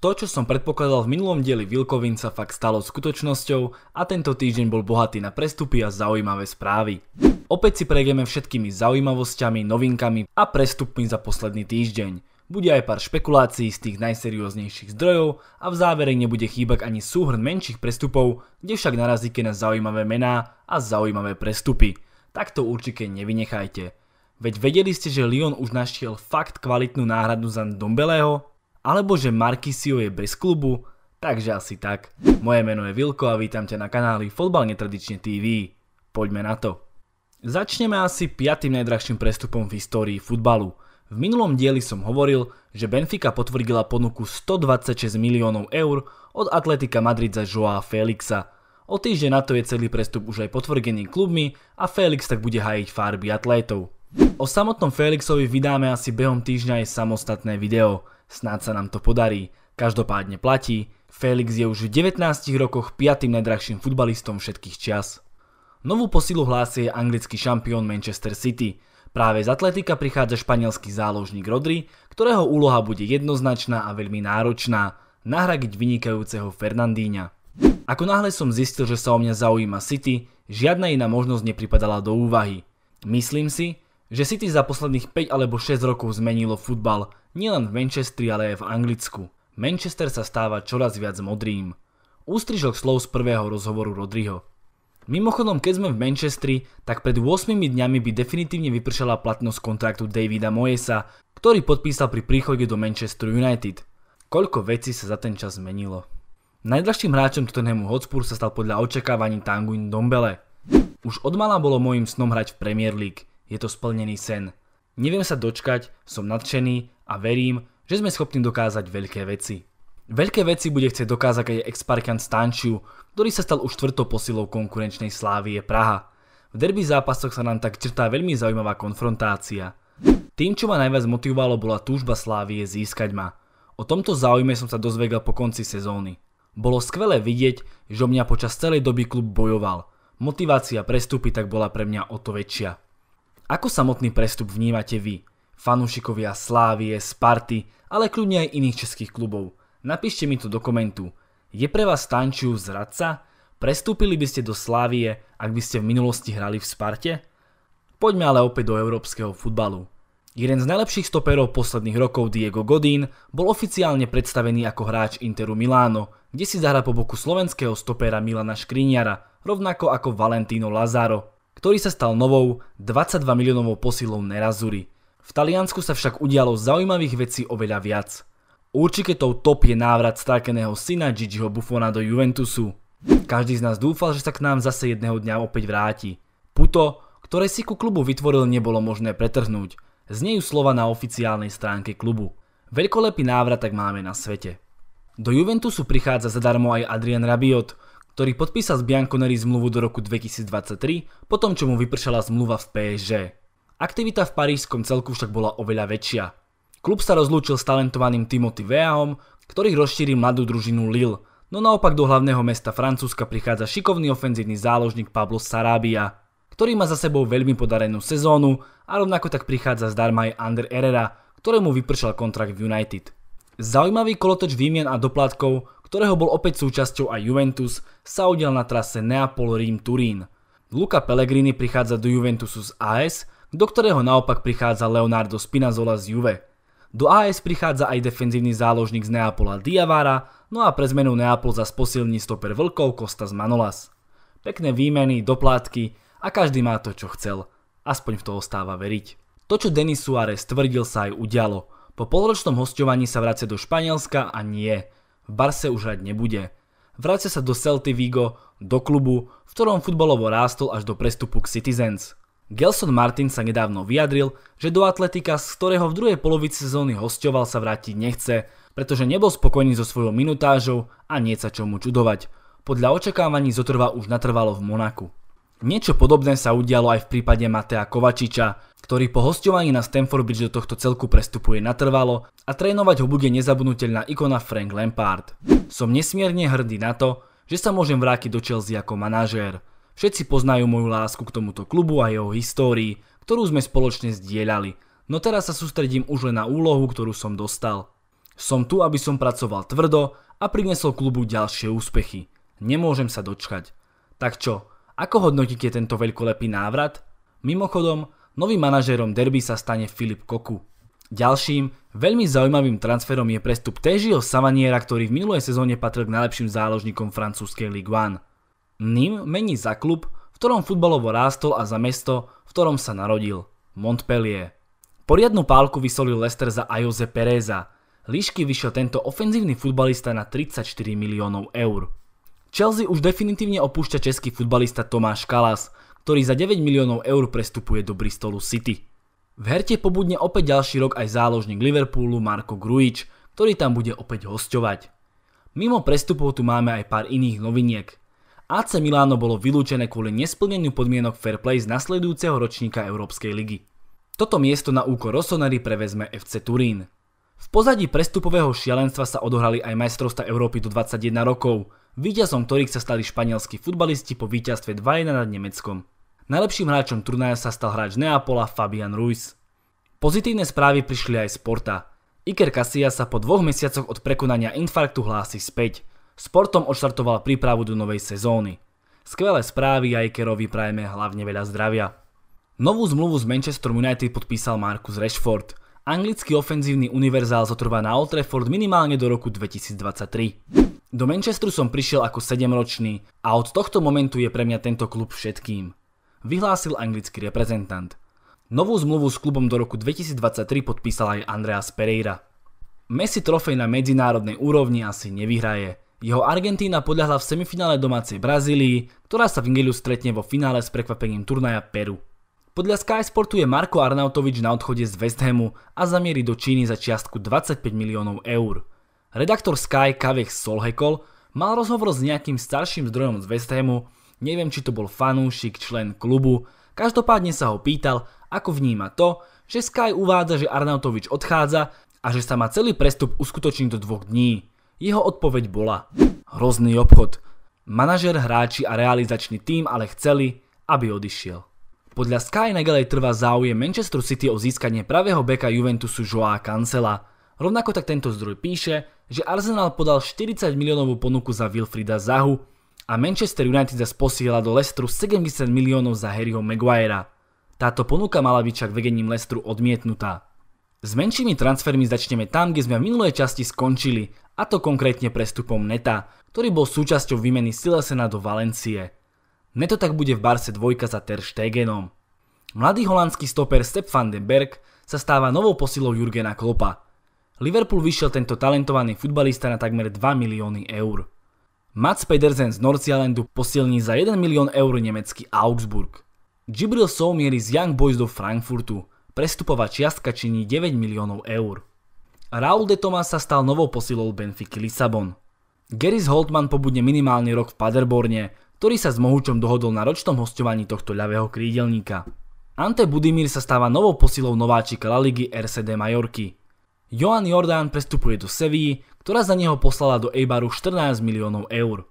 To, čo som predpokladal v minulom dieli Vilkovin sa fakt stalo skutočnosťou a tento týždeň bol bohatý na prestupy a zaujímavé správy. Opäť si prejdeme všetkými zaujímavosťami, novinkami a prestupmi za posledný týždeň. Bude aj pár špekulácií z tých najserióznejších zdrojov a v závere nebude chýbať ani súhrn menších prestupov, kde však narazíte na zaujímavé mená a zaujímavé prestupy. Tak to určite nevynechajte. Veď vedeli ste, že Lyon už našiel fakt kvalitnú náhradu za Dombelého alebo že Markisio je bez klubu, takže asi tak. Moje meno je Vilko a vítam ťa na kanáli Fotbal netradične TV. Poďme na to. Začneme asi piatým najdrahším prestupom v histórii futbalu. V minulom dieli som hovoril, že Benfica potvrdila ponuku 126 miliónov eur od Atletika Madrid za Joa Felixa. O týždeň na to je celý prestup už aj potvrdený klubmi a Felix tak bude hajiť farby atlétov. O samotnom Felixovi vydáme asi behom týždňa aj samostatné video. Snáď sa nám to podarí. Každopádne platí, Felix je už v 19 rokoch 5. najdrahším futbalistom všetkých čias. Novú posilu hlásie anglický šampión Manchester City. Práve z Atletika prichádza španielský záložník Rodri, ktorého úloha bude jednoznačná a veľmi náročná – nahradiť vynikajúceho Fernandíňa. Ako náhle som zistil, že sa o mňa zaujíma City, žiadna iná možnosť nepripadala do úvahy. Myslím si, že City za posledných 5 alebo 6 rokov zmenilo futbal, nielen v Manchestri, ale aj v Anglicku. Manchester sa stáva čoraz viac modrým. Ústrižok slov z prvého rozhovoru Rodriho. Mimochodom, keď sme v Manchestri, tak pred 8 dňami by definitívne vypršala platnosť kontraktu Davida Moyesa, ktorý podpísal pri príchode do Manchester United. Koľko vecí sa za ten čas zmenilo. Najdražším hráčom Tottenhamu Hotspur sa stal podľa očakávaní Tanguin Dombele. Už odmala bolo môjim snom hrať v Premier League je to splnený sen. Neviem sa dočkať, som nadšený a verím, že sme schopní dokázať veľké veci. Veľké veci bude chcieť dokázať aj exparkan Stančiu, ktorý sa stal už štvrtou posilou konkurenčnej Slávie Praha. V derby zápasoch sa nám tak črtá veľmi zaujímavá konfrontácia. Tým, čo ma najviac motivovalo, bola túžba Slávie získať ma. O tomto záujme som sa dozvedel po konci sezóny. Bolo skvelé vidieť, že o mňa počas celej doby klub bojoval. Motivácia prestúpiť tak bola pre mňa o to väčšia. Ako samotný prestup vnímate vy, fanúšikovia Slávie, Sparty, ale kľudne aj iných českých klubov? Napíšte mi to do komentu. Je pre vás Stančiu zradca? Prestúpili by ste do Slávie, ak by ste v minulosti hrali v Sparte? Poďme ale opäť do európskeho futbalu. Jeden z najlepších stoperov posledných rokov Diego Godín bol oficiálne predstavený ako hráč Interu Miláno, kde si zahra po boku slovenského stopera Milana Škriniara, rovnako ako Valentino Lazaro ktorý sa stal novou 22 miliónovou posilou Nerazuri. V Taliansku sa však udialo zaujímavých vecí oveľa viac. Určite tou top je návrat strákeného syna Gigiho Buffona do Juventusu. Každý z nás dúfal, že sa k nám zase jedného dňa opäť vráti. Puto, ktoré si ku klubu vytvoril, nebolo možné pretrhnúť. Znejú slova na oficiálnej stránke klubu. Veľkolepý návrat tak máme na svete. Do Juventusu prichádza zadarmo aj Adrian Rabiot, ktorý podpísal s Bianconeri zmluvu do roku 2023, po tom čo mu vypršala zmluva v PSG. Aktivita v parížskom celku však bola oveľa väčšia. Klub sa rozlúčil s talentovaným Timothy Veahom, ktorý rozšíri mladú družinu Lille, no naopak do hlavného mesta Francúzska prichádza šikovný ofenzívny záložník Pablo Sarabia, ktorý má za sebou veľmi podarenú sezónu a rovnako tak prichádza zdarma aj Ander Herrera, ktorému vypršal kontrakt v United. Zaujímavý kolotoč výmien a doplatkov, ktorého bol opäť súčasťou aj Juventus, sa udial na trase Neapol-Rím-Turín. Luca Pellegrini prichádza do Juventusu z AS, do ktorého naopak prichádza Leonardo Spinazzola z Juve. Do AS prichádza aj defenzívny záložník z Neapola Diavara, no a pre zmenu Neapol za posilní stoper vlkov Kostas Manolas. Pekné výmeny, doplátky a každý má to, čo chcel. Aspoň v to ostáva veriť. To, čo Denis Suárez tvrdil, sa aj udialo. Po polročnom hostovaní sa vracia do Španielska a nie – Barse už hrať nebude. Vráca sa do Celty Vigo, do klubu, v ktorom futbalovo rástol až do prestupu k Citizens. Gelson Martin sa nedávno vyjadril, že do Atletika, z ktorého v druhej polovici sezóny hostoval sa vrátiť nechce, pretože nebol spokojný so svojou minutážou a nie sa čomu čudovať. Podľa očakávaní zotrvá už natrvalo v Monaku. Niečo podobné sa udialo aj v prípade Matea Kovačiča, ktorý po hostovaní na Stamford Bridge do tohto celku prestupuje natrvalo a trénovať ho bude nezabudnutelná ikona Frank Lampard. Som nesmierne hrdý na to, že sa môžem vrátiť do Chelsea ako manažér. Všetci poznajú moju lásku k tomuto klubu a jeho histórii, ktorú sme spoločne zdieľali, no teraz sa sústredím už len na úlohu, ktorú som dostal. Som tu, aby som pracoval tvrdo a priniesol klubu ďalšie úspechy. Nemôžem sa dočkať. Tak čo, ako hodnotíte tento veľkolepý návrat? Mimochodom, novým manažérom derby sa stane Filip Koku. Ďalším veľmi zaujímavým transferom je prestup Težio Savaniera, ktorý v minulej sezóne patril k najlepším záložníkom francúzskej Ligue 1. Ním mení za klub, v ktorom futbalovo rástol a za mesto, v ktorom sa narodil, Montpellier. Poriadnu pálku vysolil Lester za Ajoze Pereza. Líšky vyšiel tento ofenzívny futbalista na 34 miliónov eur. Chelsea už definitívne opúšťa český futbalista Tomáš Kalas, ktorý za 9 miliónov eur prestupuje do Bristolu City. V herte pobudne opäť ďalší rok aj záložník Liverpoolu Marko Grujič, ktorý tam bude opäť hosťovať. Mimo prestupov tu máme aj pár iných noviniek. AC Milano bolo vylúčené kvôli nesplneniu podmienok fair play z nasledujúceho ročníka Európskej ligy. Toto miesto na úkor Rossoneri prevezme FC Turín. V pozadí prestupového šialenstva sa odohrali aj majstrovstva Európy do 21 rokov – víťazom ktorých sa stali španielskí futbalisti po víťazstve 2-1 nad Nemeckom. Najlepším hráčom turnaja sa stal hráč Neapola Fabian Ruiz. Pozitívne správy prišli aj z Porta. Iker Casillas sa po dvoch mesiacoch od prekonania infarktu hlási späť. Sportom odštartoval prípravu do novej sezóny. Skvelé správy a Ikerovi prajeme hlavne veľa zdravia. Novú zmluvu z Manchester United podpísal Marcus Rashford. Anglický ofenzívny univerzál zotrvá na Old Trafford minimálne do roku 2023. Do Manchesteru som prišiel ako 7-ročný a od tohto momentu je pre mňa tento klub všetkým. Vyhlásil anglický reprezentant. Novú zmluvu s klubom do roku 2023 podpísal aj Andreas Pereira. Messi trofej na medzinárodnej úrovni asi nevyhraje. Jeho Argentína podľahla v semifinále domácej Brazílii, ktorá sa v Ingeliu stretne vo finále s prekvapením turnaja Peru. Podľa Sky Sportu je Marko Arnautovič na odchode z West Hamu a zamierí do Číny za čiastku 25 miliónov eur. Redaktor Sky Kavech Solhekol mal rozhovor s nejakým starším zdrojom z West Hamu, neviem či to bol fanúšik, člen klubu, každopádne sa ho pýtal, ako vníma to, že Sky uvádza, že Arnautovič odchádza a že sa má celý prestup uskutočniť do dvoch dní. Jeho odpoveď bola Hrozný obchod. Manažer, hráči a realizačný tým ale chceli, aby odišiel. Podľa Sky naďalej trvá záujem Manchester City o získanie pravého beka Juventusu Joa Cancela. Rovnako tak tento zdroj píše, že Arsenal podal 40 miliónovú ponuku za Wilfrida Zahu a Manchester United zase posiela do Lestru 70 miliónov za Harryho Maguirea. Táto ponuka mala byť však vedením Lestru odmietnutá. S menšími transfermi začneme tam, kde sme v minulej časti skončili, a to konkrétne prestupom Neta, ktorý bol súčasťou výmeny Silesena do Valencie. Neto tak bude v Barse dvojka za Ter Stegenom. Mladý holandský stoper Step van den Berg sa stáva novou posilou Jurgena Kloppa. Liverpool vyšiel tento talentovaný futbalista na takmer 2 milióny eur. Mats Pedersen z Norcialendu posilní za 1 milión eur nemecký Augsburg. Gibril Sow mierí z Young Boys do Frankfurtu. Prestupová čiastka činí 9 miliónov eur. Raúl de Tomás sa stal novou posilou Benfiky Lisabon. Gerris Holtman pobudne minimálny rok v Paderborne, ktorý sa s Mohučom dohodol na ročnom hostovaní tohto ľavého krídelníka. Ante Budimir sa stáva novou posilou nováčika La Ligy RCD Majorky. Johan Jordán prestupuje do Sevilly, ktorá za neho poslala do Eibaru 14 miliónov eur.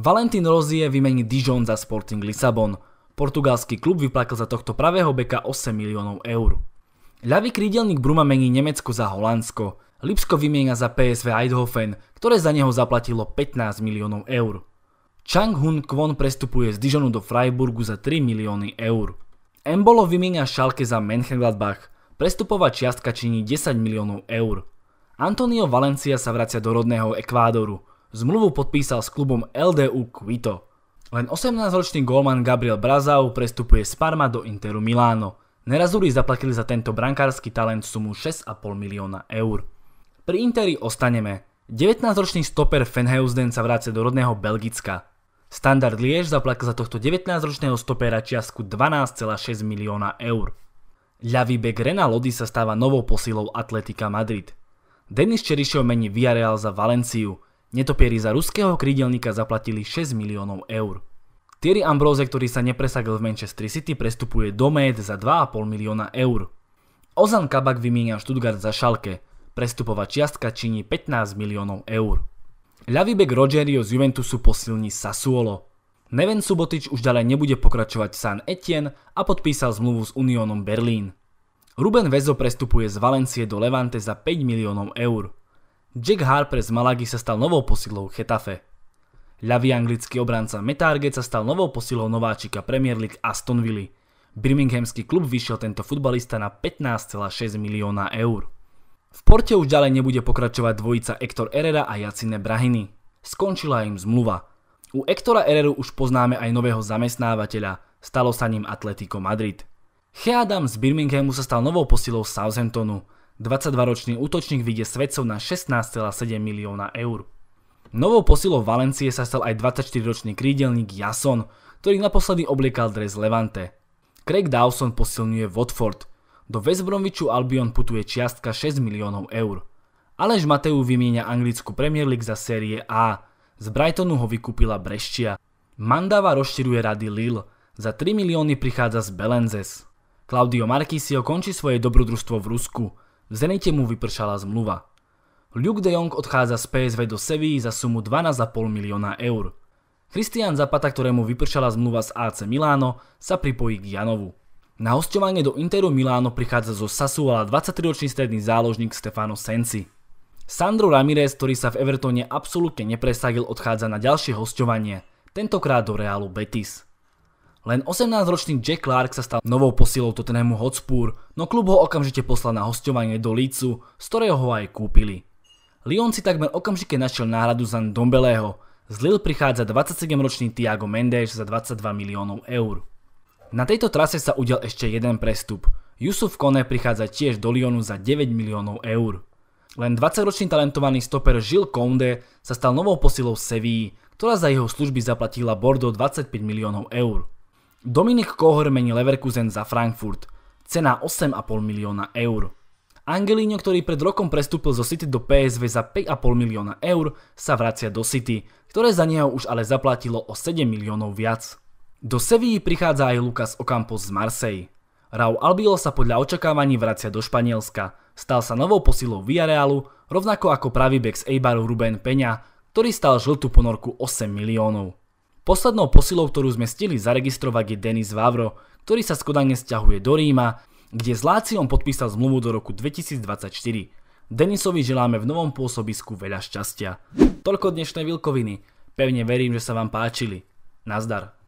Valentín Rozie vymení Dijon za Sporting Lisabon. Portugalský klub vyplakal za tohto pravého beka 8 miliónov eur. Ľavý krídelník Bruma mení Nemecko za Holandsko. Lipsko vymienia za PSV Eidhofen, ktoré za neho zaplatilo 15 miliónov eur. Chang Hun Kwon prestupuje z Dijonu do Freiburgu za 3 milióny eur. Embolo vymienia Schalke za Mönchengladbach, Prestupová čiastka činí 10 miliónov eur. Antonio Valencia sa vracia do rodného Ekvádoru. Zmluvu podpísal s klubom LDU Quito. Len 18-ročný golman Gabriel Brazau prestupuje z Parma do Interu Miláno. Nerazúri zaplatili za tento brankársky talent sumu 6,5 milióna eur. Pri Interi ostaneme. 19-ročný stoper Fenheusden sa vráce do rodného Belgicka. Standard Liež zaplatil za tohto 19-ročného stopera čiastku 12,6 milióna eur. Ľavý bek Rena Lodi sa stáva novou posilou Atletika Madrid. Denis Čerišov mení Villarreal za Valenciu. Netopieri za ruského krídelníka zaplatili 6 miliónov eur. Thierry Ambrose, ktorý sa nepresagil v Manchester City, prestupuje do Med za 2,5 milióna eur. Ozan Kabak vymienia Stuttgart za Schalke. Prestupová čiastka činí 15 miliónov eur. Ľavý bek Rogerio z Juventusu posilní Sassuolo. Neven Subotič už ďalej nebude pokračovať San Etienne a podpísal zmluvu s Uniónom Berlín. Ruben Vezo prestupuje z Valencie do Levante za 5 miliónov eur. Jack Harper z Malagy sa stal novou posilou Chetafe. Ľavý anglický obranca Metarget sa stal novou posilou nováčika Premier League Aston Villa. Birminghamský klub vyšiel tento futbalista na 15,6 milióna eur. V Porte už ďalej nebude pokračovať dvojica Hector Herrera a Jacine Brahiny. Skončila im zmluva – u Ektora Ereru už poznáme aj nového zamestnávateľa, stalo sa ním Atletico Madrid. Adam z Birminghamu sa stal novou posilou Southamptonu. 22-ročný útočník vyjde svetcov na 16,7 milióna eur. Novou posilou Valencie sa stal aj 24-ročný krídelník Jason, ktorý naposledy obliekal dres Levante. Craig Dawson posilňuje Watford. Do West Bromwichu Albion putuje čiastka 6 miliónov eur. Alež Mateu vymienia anglickú Premier League za série A, z Brightonu ho vykúpila Breštia. Mandava rozširuje rady Lille. Za 3 milióny prichádza z Belenzes. Claudio Marquisio končí svoje dobrodružstvo v Rusku. V Zenite mu vypršala zmluva. Luke de Jong odchádza z PSV do Sevilly za sumu 12,5 milióna eur. Christian Zapata, ktorému vypršala zmluva z AC Miláno, sa pripojí k Janovu. Na hostovanie do Interu Miláno prichádza zo Sassuola 23-ročný stredný záložník Stefano Sensi. Sandro Ramirez, ktorý sa v Evertone absolútne nepresadil, odchádza na ďalšie hostovanie, tentokrát do Realu Betis. Len 18-ročný Jack Clark sa stal novou posilou Tottenhamu Hotspur, no klub ho okamžite poslal na hostovanie do Lícu, z ktorého ho aj kúpili. Lyon si takmer okamžite našiel náhradu za Ndombeleho, z Lille prichádza 27-ročný Thiago Mendes za 22 miliónov eur. Na tejto trase sa udial ešte jeden prestup. Yusuf Kone prichádza tiež do Lyonu za 9 miliónov eur. Len 20-ročný talentovaný stoper Žil Kounde sa stal novou posilou Sevilly, ktorá za jeho služby zaplatila Bordeaux 25 miliónov eur. Dominik Kohor mení Leverkusen za Frankfurt, cena 8,5 milióna eur. Angelino, ktorý pred rokom prestúpil zo City do PSV za 5,5 milióna eur, sa vracia do City, ktoré za neho už ale zaplatilo o 7 miliónov viac. Do Sevilly prichádza aj Lucas Ocampos z Marseille. Rau Albiol sa podľa očakávaní vracia do Španielska, Stal sa novou posilou Villarealu, rovnako ako pravý bek z Eibaru Ruben Peňa, ktorý stal žltú ponorku 8 miliónov. Poslednou posilou, ktorú sme stili zaregistrovať je Denis Vavro, ktorý sa skodane stiahuje do Ríma, kde s Láciom podpísal zmluvu do roku 2024. Denisovi želáme v novom pôsobisku veľa šťastia. Toľko dnešné Vilkoviny. Pevne verím, že sa vám páčili. Nazdar.